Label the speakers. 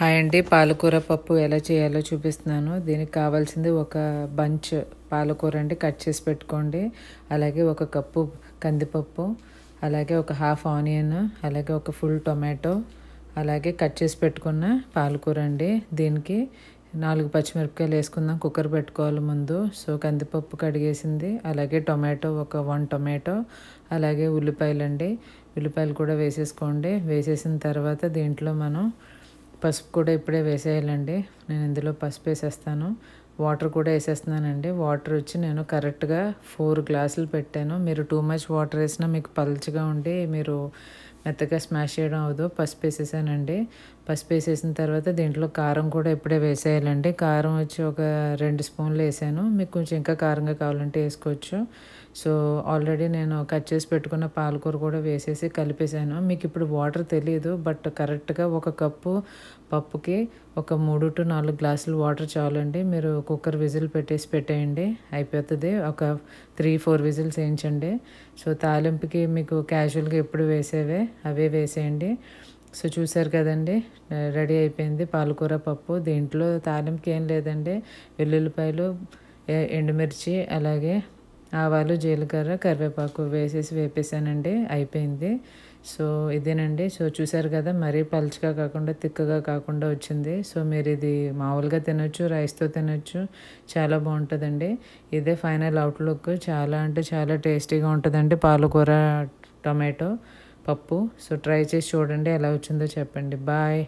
Speaker 1: hi అండి పాలకూర పప్పు ఎలా చేయాలో చూపిస్తున్నాను దీనికి కావాల్సింది ఒక బంచ్ పాలకూర అండి కట్ చేసి పెట్టుకోండి అలాగే ఒక కప్పు కందిపప్పు అలాగే ఒక హాఫ్ ఆనియన్ అలాగే ఒక ఫుల్ టొమాటో అలాగే కట్ చేసి పెట్టుకున్న పాలకూర అండి దీనికి నాలుగు పచ్చిమిరపకాయలు వేసుకుందాం కుక్కర్ పెట్టుకోవాలి ముందు సో కందిపప్పు కడిగేసింది అలాగే టొమాటో ఒక వన్ టొమాటో అలాగే ఉల్లిపాయలు అండి ఉల్లిపాయలు కూడా వేసేసుకోండి వేసేసిన తర్వాత దీంట్లో మనం పసుపు కూడా ఇప్పుడే వేసేయాలండి నేను ఇందులో పసుపు వేసేస్తాను వాటర్ కూడా వేసేస్తున్నానండి వాటర్ వచ్చి నేను కరెక్ట్గా ఫోర్ గ్లాసులు పెట్టాను మీరు టూ మచ్ వాటర్ వేసినా మీకు పలుచగా ఉండి మీరు మెత్తగా స్మాష్ చేయడం అవ్వదు పసుపు వేసేసానండి పసుపు వేసేసిన తర్వాత దీంట్లో కారం కూడా ఇప్పుడే వేసేయాలండి కారం వచ్చి ఒక రెండు స్పూన్లు వేసాను మీకు కొంచెం ఇంకా కారంగా కావాలంటే వేసుకోవచ్చు సో ఆల్రెడీ నేను కట్ చేసి పెట్టుకున్న పాలకూర కూడా వేసేసి కలిపేసాను మీకు ఇప్పుడు వాటర్ తెలియదు బట్ కరెక్ట్గా ఒక కప్పు పప్పుకి ఒక మూడు టు నాలుగు గ్లాసులు వాటర్ చాలండి మీరు కుక్కర్ విజిల్ పెట్టేసి పెట్టేయండి అయిపోతుంది ఒక త్రీ ఫోర్ విజిల్స్ వేయించండి సో తాలింపుకి మీకు క్యాజువల్గా ఎప్పుడు వేసేవే అవే వేసేయండి సో చూసారు కదండి రెడీ అయిపోయింది పాలకూర పప్పు దీంట్లో తాలింపుకి ఏం లేదండి వెల్లుల్లిపాయలు ఎండుమిర్చి అలాగే ఆవాలు జీలకర్ర కరివేపాకు వేసేసి వేపేసానండి అయిపోయింది సో ఇదేనండి సో చూసారు కదా మరీ పలుచగా కాకుండా తిక్కగా కాకుండా వచ్చింది సో మీరు ఇది మామూలుగా తినొచ్చు రైస్తో తినొచ్చు చాలా బాగుంటుందండి ఇదే ఫైనల్ అవుట్లుక్ చాలా అంటే చాలా టేస్టీగా ఉంటుందండి పాలకూర టొమాటో పప్పు సో ట్రై చేసి చూడండి ఎలా వచ్చిందో చెప్పండి బాయ్